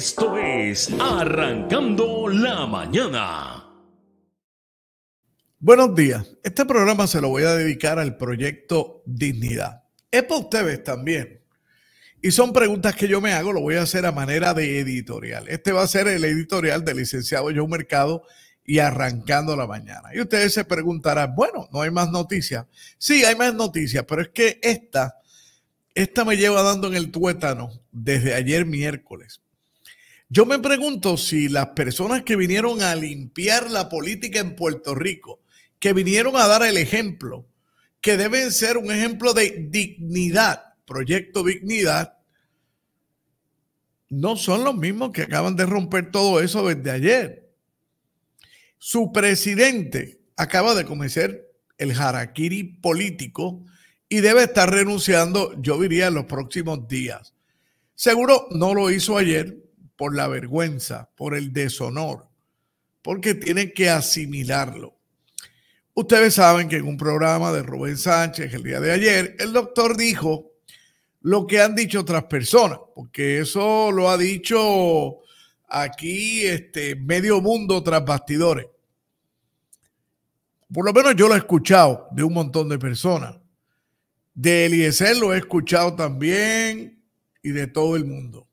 Esto es Arrancando la Mañana. Buenos días. Este programa se lo voy a dedicar al proyecto Dignidad. Es para ustedes también. Y son preguntas que yo me hago, lo voy a hacer a manera de editorial. Este va a ser el editorial del licenciado John Mercado y arrancando la mañana. Y ustedes se preguntarán, bueno, no hay más noticias. Sí, hay más noticias, pero es que esta, esta me lleva dando en el tuétano desde ayer miércoles. Yo me pregunto si las personas que vinieron a limpiar la política en Puerto Rico, que vinieron a dar el ejemplo, que deben ser un ejemplo de dignidad, proyecto dignidad, no son los mismos que acaban de romper todo eso desde ayer. Su presidente acaba de comenzar el harakiri político y debe estar renunciando, yo diría, en los próximos días. Seguro no lo hizo ayer, por la vergüenza, por el deshonor, porque tienen que asimilarlo. Ustedes saben que en un programa de Rubén Sánchez el día de ayer, el doctor dijo lo que han dicho otras personas, porque eso lo ha dicho aquí este medio mundo tras bastidores. Por lo menos yo lo he escuchado de un montón de personas. De Eliezer lo he escuchado también y de todo el mundo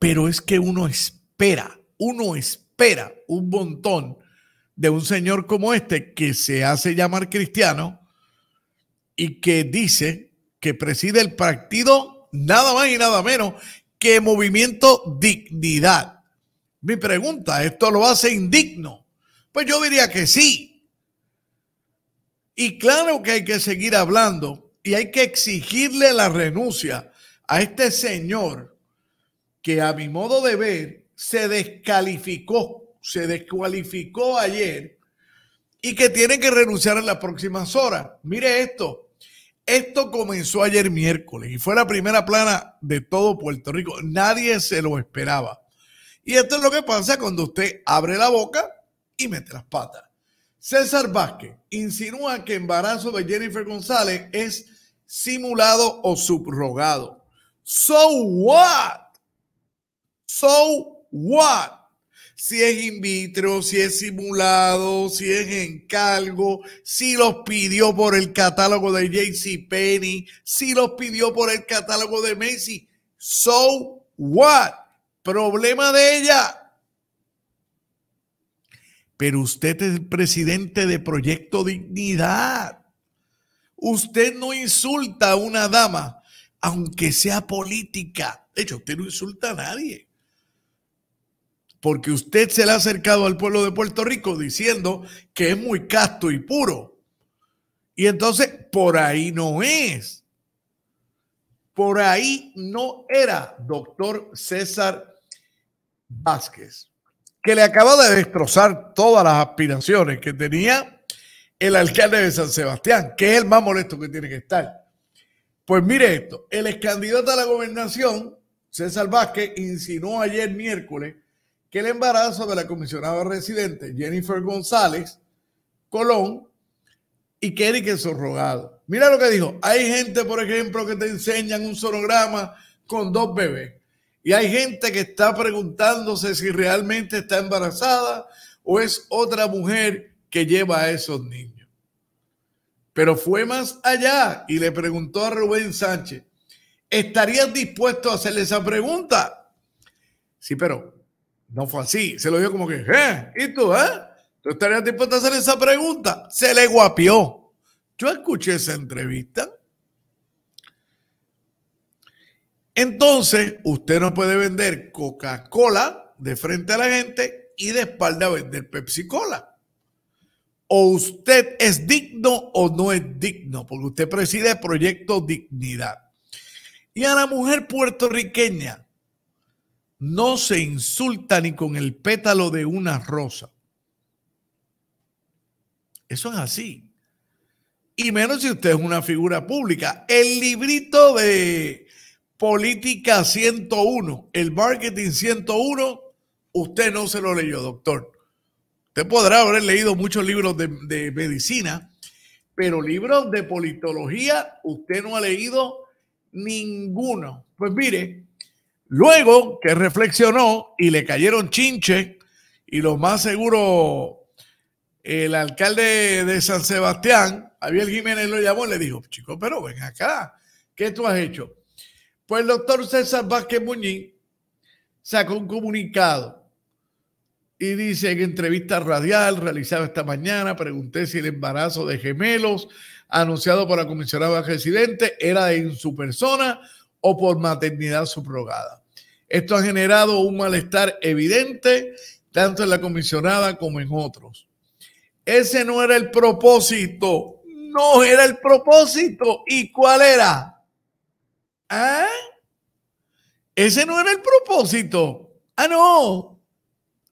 pero es que uno espera, uno espera un montón de un señor como este que se hace llamar cristiano y que dice que preside el partido nada más y nada menos que Movimiento Dignidad. Mi pregunta, ¿esto lo hace indigno? Pues yo diría que sí. Y claro que hay que seguir hablando y hay que exigirle la renuncia a este señor que a mi modo de ver se descalificó, se descualificó ayer y que tiene que renunciar en las próximas horas. Mire esto, esto comenzó ayer miércoles y fue la primera plana de todo Puerto Rico. Nadie se lo esperaba. Y esto es lo que pasa cuando usted abre la boca y mete las patas. César Vázquez insinúa que embarazo de Jennifer González es simulado o subrogado. So what? So what? Si es in vitro, si es simulado, si es encargo, si los pidió por el catálogo de JC Penny, si los pidió por el catálogo de Macy. So what? Problema de ella. Pero usted es el presidente de Proyecto Dignidad. Usted no insulta a una dama, aunque sea política. De hecho, usted no insulta a nadie porque usted se le ha acercado al pueblo de Puerto Rico diciendo que es muy casto y puro. Y entonces, por ahí no es. Por ahí no era doctor César Vázquez, que le acaba de destrozar todas las aspiraciones que tenía el alcalde de San Sebastián, que es el más molesto que tiene que estar. Pues mire esto, el ex candidato a la gobernación, César Vázquez, insinuó ayer miércoles que el embarazo de la comisionada residente Jennifer González Colón y que es Mira lo que dijo. Hay gente, por ejemplo, que te enseñan un sonograma con dos bebés. Y hay gente que está preguntándose si realmente está embarazada o es otra mujer que lleva a esos niños. Pero fue más allá y le preguntó a Rubén Sánchez, ¿estarías dispuesto a hacerle esa pregunta? Sí, pero no fue así. Se lo dio como que, ¿eh? ¿Y tú, eh? ¿Tú estarías dispuesto a hacer esa pregunta? Se le guapió. Yo escuché esa entrevista. Entonces, usted no puede vender Coca-Cola de frente a la gente y de espalda vender Pepsi-Cola. O usted es digno o no es digno, porque usted preside el Proyecto Dignidad. Y a la mujer puertorriqueña, no se insulta ni con el pétalo de una rosa. Eso es así. Y menos si usted es una figura pública. El librito de Política 101, el Marketing 101, usted no se lo leyó, doctor. Usted podrá haber leído muchos libros de, medicina, pero libros de politología usted no ha leído ninguno. Pues mire, Luego que reflexionó y le cayeron chinche y lo más seguro, el alcalde de San Sebastián, Javier Jiménez, lo llamó y le dijo, chico, pero ven acá, ¿qué tú has hecho? Pues el doctor César Vázquez Muñiz sacó un comunicado y dice en entrevista radial realizada esta mañana, pregunté si el embarazo de gemelos anunciado por la comisionada residente era en su persona o por maternidad subrogada. Esto ha generado un malestar evidente tanto en la comisionada como en otros. Ese no era el propósito, no era el propósito. ¿Y cuál era? ¿Ah? Ese no era el propósito. Ah, no.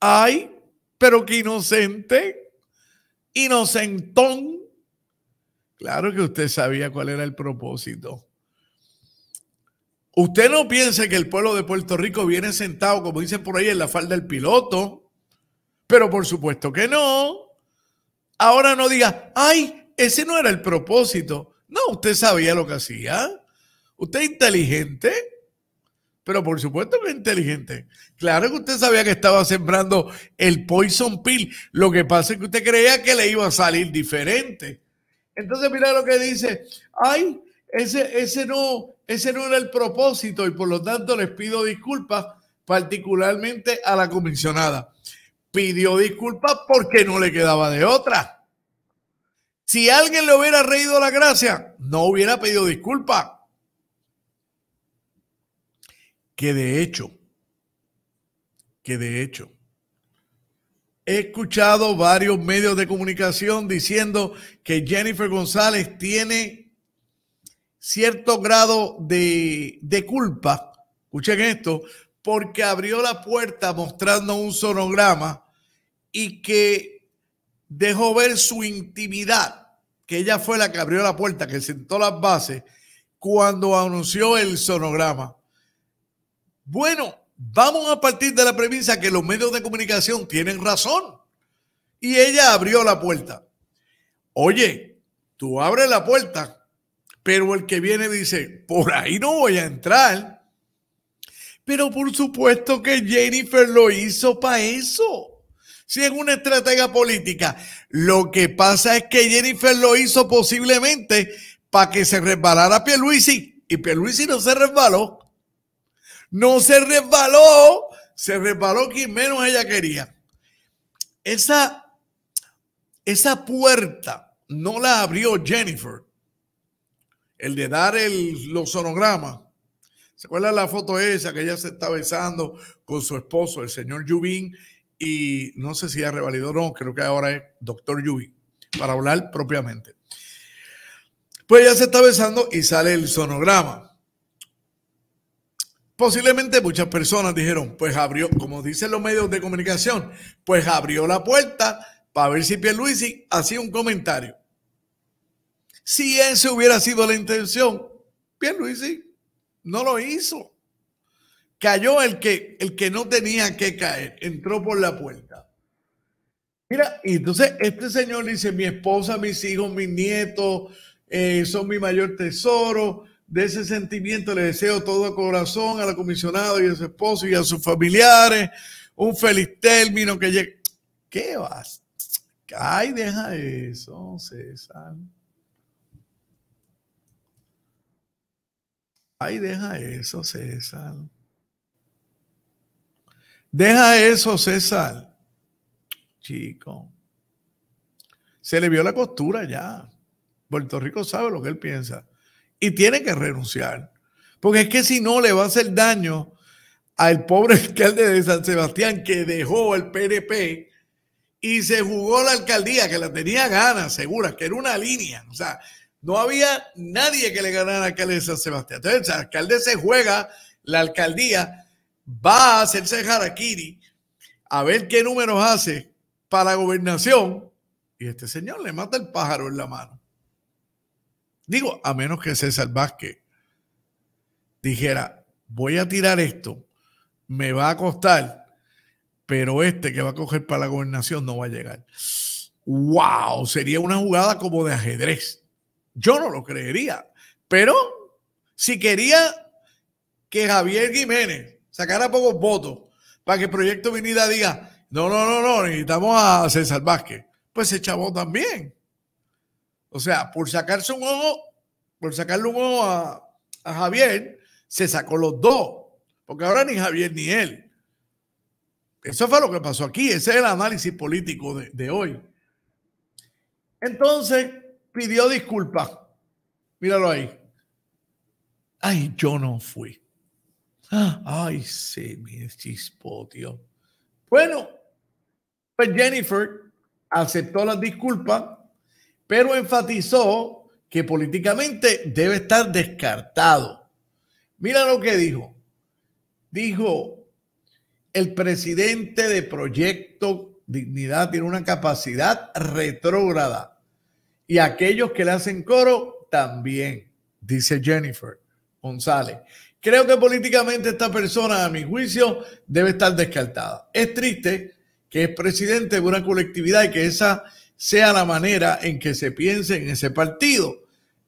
Ay, pero qué inocente. Inocentón. Claro que usted sabía cuál era el propósito. Usted no piense que el pueblo de Puerto Rico viene sentado, como dicen por ahí, en la falda del piloto. Pero por supuesto que no. Ahora no diga, ay, ese no era el propósito. No, usted sabía lo que hacía. Usted es inteligente. Pero por supuesto que es inteligente. Claro que usted sabía que estaba sembrando el poison pill. Lo que pasa es que usted creía que le iba a salir diferente. Entonces, mira lo que dice. Ay, ese, no, ese no era el propósito y por lo tanto les pido disculpas, particularmente a la comisionada. Pidió disculpas porque no le quedaba de otra. Si alguien le hubiera reído la gracia, no hubiera pedido disculpas. Que de hecho, que de hecho, he escuchado varios medios de comunicación diciendo que Jennifer González tiene cierto grado de, de culpa, escuchen esto, porque abrió la puerta mostrando un sonograma y que dejó ver su intimidad, que ella fue la que abrió la puerta, que sentó las bases cuando anunció el sonograma. Bueno, vamos a partir de la premisa que los medios de comunicación tienen razón. Y ella abrió la puerta. Oye, tú abres la puerta pero el que viene dice, por ahí no voy a entrar. Pero por supuesto que Jennifer lo hizo para eso. Si es una estratega política. Lo que pasa es que Jennifer lo hizo posiblemente para que se resbalara Pierluisi. Y Pierluisi no se resbaló. No se resbaló. Se resbaló quien menos ella quería. Esa, esa puerta no la abrió Jennifer el de dar el, los sonogramas. ¿Se acuerdan la foto esa que ella se está besando con su esposo, el señor Yubin? Y no sé si ha revalidado o no, creo que ahora es doctor Yubin, para hablar propiamente. Pues ella se está besando y sale el sonograma. Posiblemente muchas personas dijeron, pues abrió, como dicen los medios de comunicación, pues abrió la puerta para ver si Pierluisi hacía un comentario. Si esa hubiera sido la intención, bien sí no lo hizo. Cayó el que, el que no tenía que caer, entró por la puerta. Mira, y entonces este señor dice, mi esposa, mis hijos, mis nietos eh, son mi mayor tesoro. De ese sentimiento le deseo todo corazón a la comisionada y a su esposo y a sus familiares un feliz término que llegue. ¿Qué vas? Ay, deja eso, César. Ay, deja eso, César. Deja eso, César. Chico. Se le vio la costura ya. Puerto Rico sabe lo que él piensa. Y tiene que renunciar. Porque es que si no le va a hacer daño al pobre alcalde de San Sebastián que dejó el PDP y se jugó la alcaldía, que la tenía ganas, segura, que era una línea. O sea, no había nadie que le ganara al alcalde de San Sebastián. Entonces, el alcalde se juega, la alcaldía va a hacerse Jarakiri a ver qué números hace para la gobernación. Y este señor le mata el pájaro en la mano. Digo, a menos que César Vázquez dijera, voy a tirar esto, me va a costar, pero este que va a coger para la gobernación no va a llegar. ¡Wow! Sería una jugada como de ajedrez. Yo no lo creería. Pero si quería que Javier Jiménez sacara pocos votos para que el proyecto Vinida diga, no, no, no, no, necesitamos a César Vázquez, pues se chavó también. O sea, por sacarse un ojo, por sacarle un ojo a, Javier, se sacó los dos. Porque ahora ni Javier ni él. Eso fue lo que pasó aquí. Ese es el análisis político de, de hoy. Entonces, pidió disculpas. Míralo ahí. Ay, yo no fui. Ay, se me chispó, tío. Bueno, pues Jennifer aceptó las disculpas, pero enfatizó que políticamente debe estar descartado. Mira lo que dijo. Dijo, el presidente de Proyecto Dignidad tiene una capacidad retrógrada y aquellos que le hacen coro también, dice Jennifer González. Creo que políticamente esta persona, a mi juicio, debe estar descartada. Es triste que es presidente de una colectividad y que esa sea la manera en que se piense en ese partido.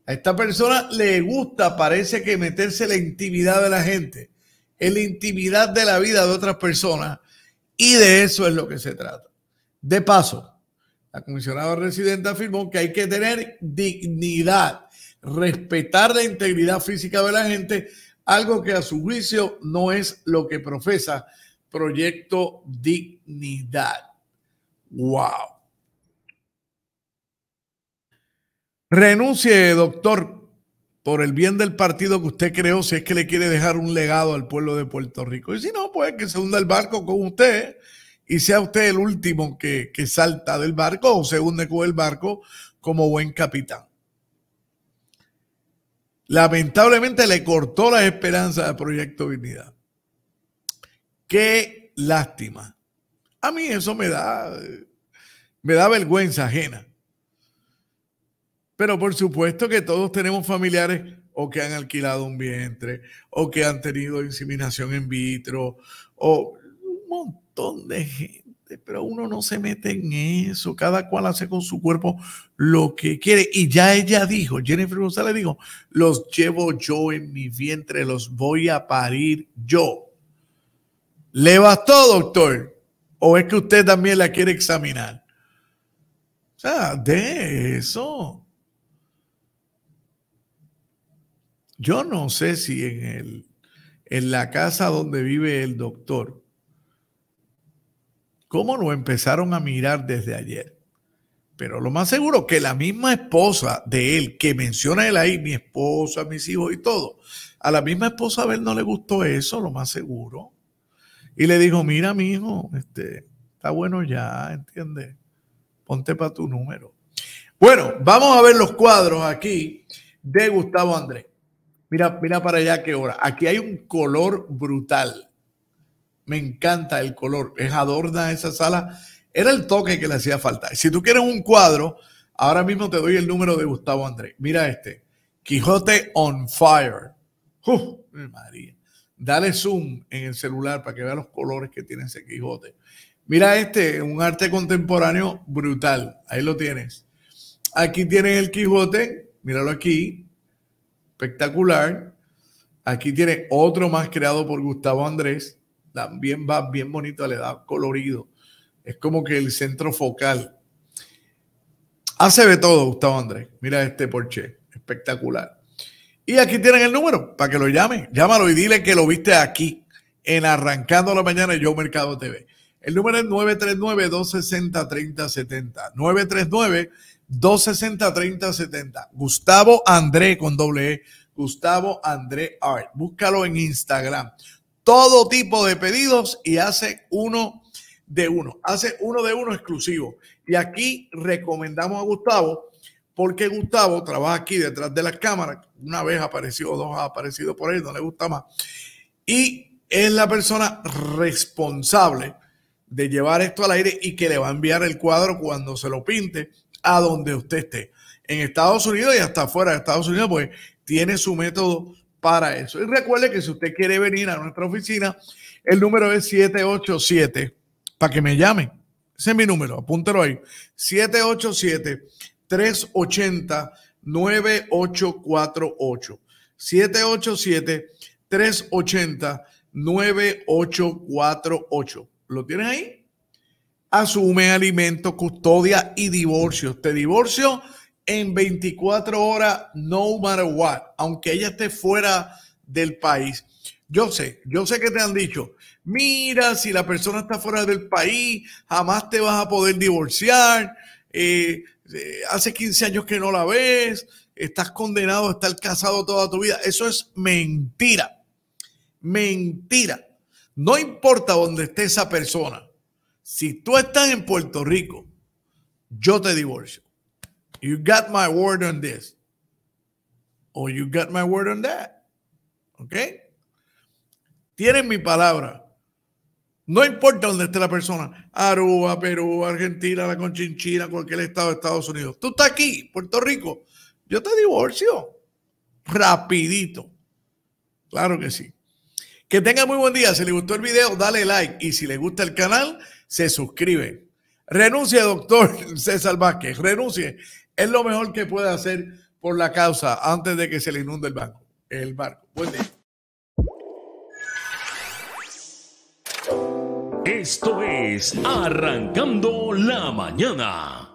A esta persona le gusta, parece que meterse en la intimidad de la gente, en la intimidad de la vida de otras personas, y de eso es lo que se trata. De paso, la comisionada residente afirmó que hay que tener dignidad, respetar la integridad física de la gente, algo que a su juicio no es lo que profesa Proyecto Dignidad. ¡Wow! Renuncie, doctor, por el bien del partido que usted creó, si es que le quiere dejar un legado al pueblo de Puerto Rico. Y si no, pues que se hunda el barco con usted y sea usted el último que, salta del barco o se hunde con el barco como buen capitán. Lamentablemente le cortó las esperanzas al Proyecto Dignidad. Qué lástima. A mí eso me da, me da vergüenza ajena. Pero por supuesto que todos tenemos familiares o que han alquilado un vientre, o que han tenido inseminación en vitro, o un montón de gente, pero uno no se mete en eso. Cada cual hace con su cuerpo lo que quiere. Y ya ella dijo, Jennifer González dijo, los llevo yo en mi vientre, los voy a parir yo. ¿Le bastó, doctor? ¿O es que usted también la quiere examinar? O sea, de eso. Yo no sé si en, el, en la casa donde vive el doctor cómo lo empezaron a mirar desde ayer. Pero lo más seguro que la misma esposa de él, que menciona él ahí, mi esposa, mis hijos y todo, a la misma esposa a él no le gustó eso, lo más seguro. Y le dijo, mira, mi hijo, este, está bueno ya, ¿entiendes? Ponte para tu número. Bueno, vamos a ver los cuadros aquí de Gustavo Andrés. Mira, mira para allá qué hora. Aquí hay un color brutal. Me encanta el color, es adorna esa sala. Era el toque que le hacía falta. Si tú quieres un cuadro, ahora mismo te doy el número de Gustavo Andrés. Mira este, Quijote on Fire. Uf, María. Dale zoom en el celular para que vea los colores que tiene ese Quijote. Mira este, un arte contemporáneo brutal. Ahí lo tienes. Aquí tiene el Quijote, míralo aquí, espectacular. Aquí tiene otro más creado por Gustavo Andrés también va bien bonito, le da colorido. Es como que el centro focal. Hace de todo, Gustavo Andrés. Mira este porche, espectacular. Y aquí tienen el número para que lo llame. Llámalo y dile que lo viste aquí en Arrancando la Mañana Yo Mercado TV. El número es 939-260-3070. 939-260-3070. Gustavo Andrés con doble E. Gustavo André Art. Búscalo en Instagram todo tipo de pedidos y hace uno de uno, hace uno de uno exclusivo. Y aquí recomendamos a Gustavo, porque Gustavo trabaja aquí detrás de la cámara. una vez apareció, dos ha aparecido por ahí, no le gusta más, y es la persona responsable de llevar esto al aire y que le va a enviar el cuadro cuando se lo pinte a donde usted esté. En Estados Unidos y hasta afuera de Estados Unidos, pues tiene su método para eso. Y recuerde que si usted quiere venir a nuestra oficina, el número es 787, para que me llame. Ese es mi número, apúntelo ahí. 787-380-9848. 787-380-9848. ¿Lo tienes ahí? Asume alimento, custodia y divorcio. Te divorcio en 24 horas, no matter what, aunque ella esté fuera del país. Yo sé, yo sé que te han dicho, mira, si la persona está fuera del país, jamás te vas a poder divorciar, eh, eh, hace 15 años que no la ves, estás condenado a estar casado toda tu vida. Eso es mentira, mentira. No importa dónde esté esa persona, si tú estás en Puerto Rico, yo te divorcio. You got my word on this. O oh, you got my word on that. ¿Ok? Tienen mi palabra. No importa dónde esté la persona. Aruba, Perú, Argentina, la Conchinchina, cualquier estado de Estados Unidos. Tú estás aquí, Puerto Rico. Yo te divorcio. Rapidito. Claro que sí. Que tenga muy buen día. Si le gustó el video, dale like. Y si le gusta el canal, se suscribe. Renuncie, doctor César Vázquez. Renuncie. Es lo mejor que puede hacer por la causa antes de que se le inunde el banco, el barco. Buen día. Esto es Arrancando la Mañana.